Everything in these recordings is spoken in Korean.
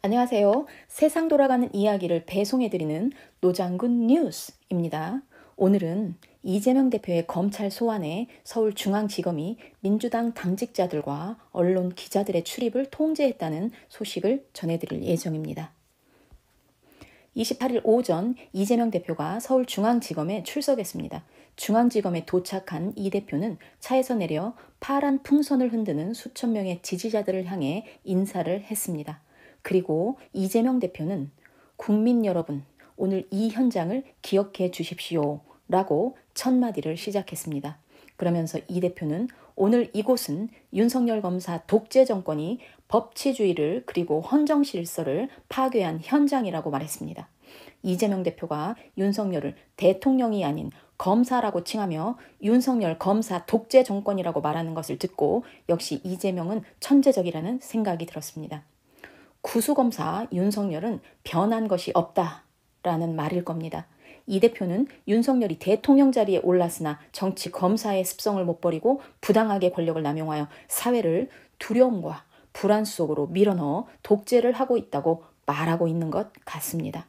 안녕하세요. 세상 돌아가는 이야기를 배송해드리는 노장군 뉴스입니다. 오늘은 이재명 대표의 검찰 소환에 서울중앙지검이 민주당 당직자들과 언론 기자들의 출입을 통제했다는 소식을 전해드릴 예정입니다. 28일 오전 이재명 대표가 서울중앙지검에 출석했습니다. 중앙지검에 도착한 이 대표는 차에서 내려 파란 풍선을 흔드는 수천 명의 지지자들을 향해 인사를 했습니다. 그리고 이재명 대표는 국민 여러분, 오늘 이 현장을 기억해 주십시오. 라고 첫마디를 시작했습니다. 그러면서 이 대표는 오늘 이곳은 윤석열 검사 독재 정권이 법치주의를 그리고 헌정 실서를 파괴한 현장이라고 말했습니다. 이재명 대표가 윤석열을 대통령이 아닌 검사라고 칭하며 윤석열 검사 독재 정권이라고 말하는 것을 듣고 역시 이재명은 천재적이라는 생각이 들었습니다. 구수검사 윤석열은 변한 것이 없다라는 말일 겁니다. 이 대표는 윤석열이 대통령 자리에 올랐으나 정치 검사의 습성을 못 버리고 부당하게 권력을 남용하여 사회를 두려움과 불안 속으로 밀어넣어 독재를 하고 있다고 말하고 있는 것 같습니다.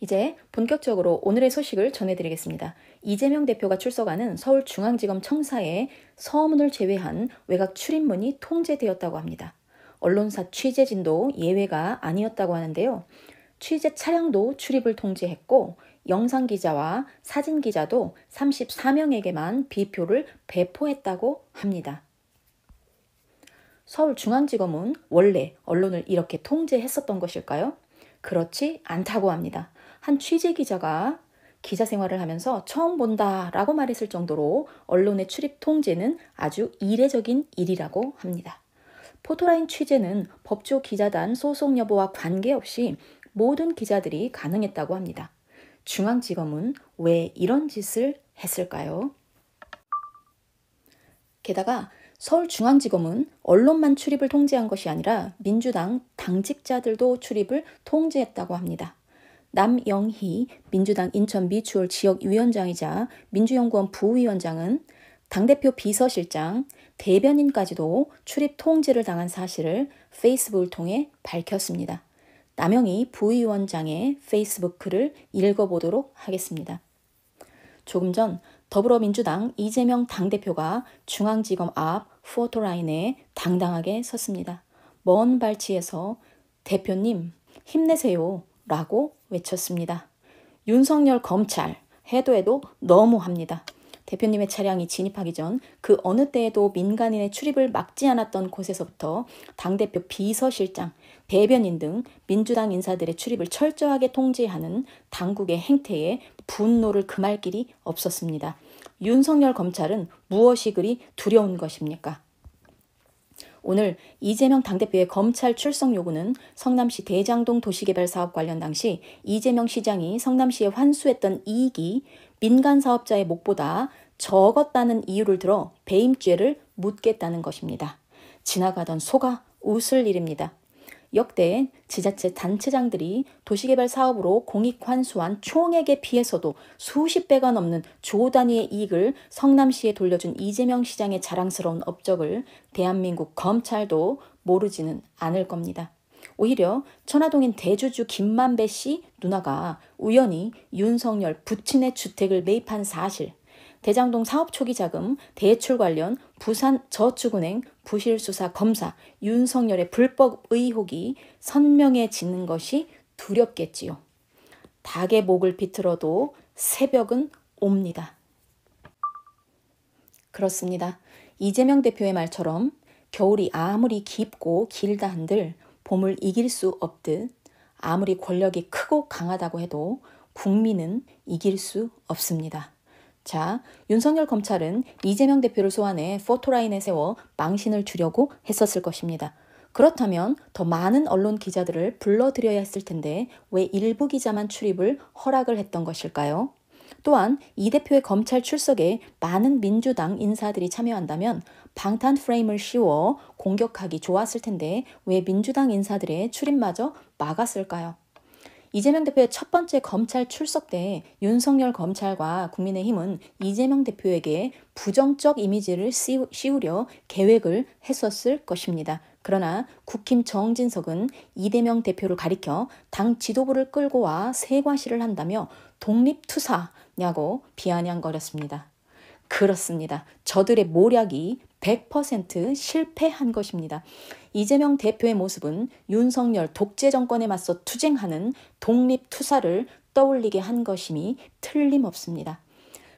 이제 본격적으로 오늘의 소식을 전해드리겠습니다. 이재명 대표가 출석하는 서울중앙지검 청사에 서문을 제외한 외곽 출입문이 통제되었다고 합니다. 언론사 취재진도 예외가 아니었다고 하는데요. 취재 차량도 출입을 통제했고 영상 기자와 사진 기자도 34명에게만 비표를 배포했다고 합니다. 서울중앙지검은 원래 언론을 이렇게 통제했었던 것일까요? 그렇지 않다고 합니다. 한 취재 기자가 기자 생활을 하면서 처음 본다 라고 말했을 정도로 언론의 출입 통제는 아주 이례적인 일이라고 합니다. 포토라인 취재는 법조 기자단 소속 여부와 관계없이 모든 기자들이 가능했다고 합니다. 중앙지검은 왜 이런 짓을 했을까요? 게다가 서울중앙지검은 언론만 출입을 통제한 것이 아니라 민주당 당직자들도 출입을 통제했다고 합니다. 남영희 민주당 인천 미추홀 지역위원장이자 민주연구원 부위원장은 당대표 비서실장, 대변인까지도 출입 통지를 당한 사실을 페이스북을 통해 밝혔습니다. 남영희 부위원장의 페이스북 글을 읽어보도록 하겠습니다. 조금 전 더불어민주당 이재명 당대표가 중앙지검 앞 후어토라인에 당당하게 섰습니다. 먼 발치에서 대표님 힘내세요 라고 외쳤습니다. 윤석열 검찰 해도 해도 너무합니다. 대표님의 차량이 진입하기 전 그 어느 때에도 민간인의 출입을 막지 않았던 곳에서부터 당대표 비서실장, 대변인 등 민주당 인사들의 출입을 철저하게 통제하는 당국의 행태에 분노를 금할 길이 없었습니다. 윤석열 검찰은 무엇이 그리 두려운 것입니까? 오늘 이재명 당대표의 검찰 출석 요구는 성남시 대장동 도시개발 사업 관련 당시 이재명 시장이 성남시에 환수했던 이익이 민간 사업자의 목보다 적었다는 이유를 들어 배임죄를 묻겠다는 것입니다. 지나가던 소가 웃을 일입니다. 역대 지자체 단체장들이 도시개발 사업으로 공익 환수한 총액에 비해서도 수십 배가 넘는 조 단위의 이익을 성남시에 돌려준 이재명 시장의 자랑스러운 업적을 대한민국 검찰도 모르지는 않을 겁니다. 오히려 천화동인 대주주 김만배 씨 누나가 우연히 윤석열 부친의 주택을 매입한 사실, 대장동 사업 초기 자금, 대출 관련 부산 저축은행 부실수사 검사 윤석열의 불법 의혹이 선명해지는 것이 두렵겠지요. 닭의 목을 비틀어도 새벽은 옵니다. 그렇습니다. 이재명 대표의 말처럼 겨울이 아무리 깊고 길다 한들 봄을 이길 수 없듯 아무리 권력이 크고 강하다고 해도 국민은 이길 수 없습니다. 자, 윤석열 검찰은 이재명 대표를 소환해 포토라인에 세워 망신을 주려고 했었을 것입니다. 그렇다면 더 많은 언론 기자들을 불러들여야 했을 텐데 왜 일부 기자만 출입을 허락을 했던 것일까요? 또한 이 대표의 검찰 출석에 많은 민주당 인사들이 참여한다면 방탄 프레임을 씌워 공격하기 좋았을 텐데 왜 민주당 인사들의 출입마저 막았을까요? 이재명 대표의 첫 번째 검찰 출석 때 윤석열 검찰과 국민의힘은 이재명 대표에게 부정적 이미지를 씌우려 계획을 했었을 것입니다. 그러나 국힘 정진석은 이대명 대표를 가리켜 당 지도부를 끌고 와 세과시를 한다며 독립투사, 냐고 비아냥거렸습니다. 그렇습니다. 저들의 모략이 100% 실패한 것입니다. 이재명 대표의 모습은 윤석열 독재 정권에 맞서 투쟁하는 독립 투사를 떠올리게 한 것임이 틀림없습니다.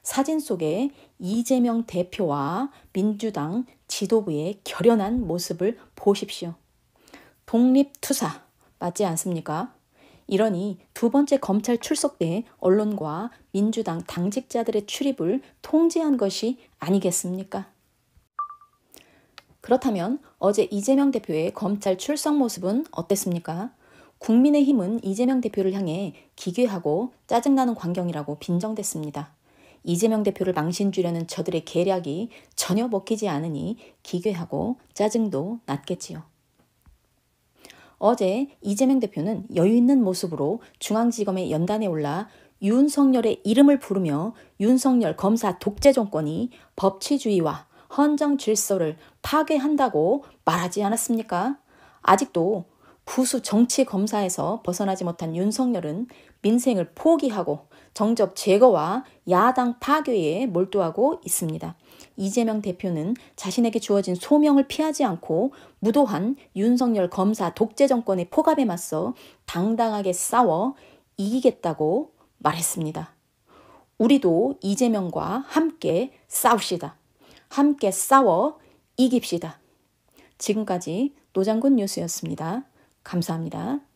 사진 속에 이재명 대표와 민주당 지도부의 결연한 모습을 보십시오. 독립 투사 맞지 않습니까? 이러니 두 번째 검찰 출석 때 언론과 민주당 당직자들의 출입을 통제한 것이 아니겠습니까? 그렇다면 어제 이재명 대표의 검찰 출석 모습은 어땠습니까? 국민의힘은 이재명 대표를 향해 기괴하고 짜증나는 광경이라고 빈정댔습니다. 이재명 대표를 망신주려는 저들의 계략이 전혀 먹히지 않으니 기괴하고 짜증도 났겠지요. 어제 이재명 대표는 여유 있는 모습으로 중앙지검의 연단에 올라 윤석열의 이름을 부르며 윤석열 검사 독재 정권이 법치주의와 헌정 질서를 파괴한다고 말하지 않았습니까? 아직도 구수 정치 검사에서 벗어나지 못한 윤석열은 민생을 포기하고 정적 제거와 야당 파괴에 몰두하고 있습니다. 이재명 대표는 자신에게 주어진 소명을 피하지 않고 무도한 윤석열 검사 독재 정권의 포갑에 맞서 당당하게 싸워 이기겠다고 말했습니다. 우리도 이재명과 함께 싸웁시다. 함께 싸워 이깁시다. 지금까지 노장군 뉴스였습니다. 감사합니다.